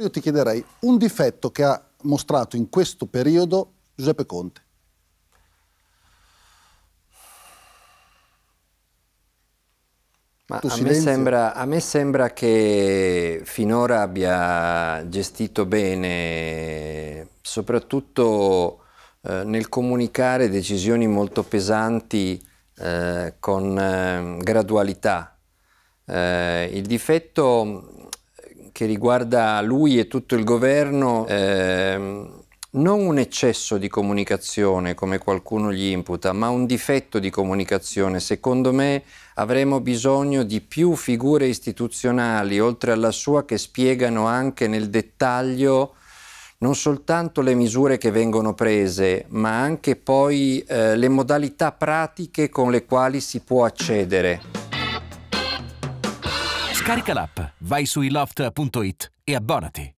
Io ti chiederei un difetto che ha mostrato in questo periodo Giuseppe Conte. Ma a me, sembra, a me, sembra, che finora abbia gestito bene, soprattutto eh, nel comunicare decisioni molto pesanti eh, con ehm, eh, gradualità. il difetto che riguarda lui e tutto il governo, ehm, non un eccesso di comunicazione come qualcuno gli imputa, ma un difetto di comunicazione. Secondo me avremo bisogno di più figure istituzionali, oltre alla sua, che spiegano anche nel dettaglio non soltanto le misure che vengono prese, ma anche poi eh, le modalità pratiche con le quali si può accedere. Scarica l'app, vai su iloft.it e abbonati.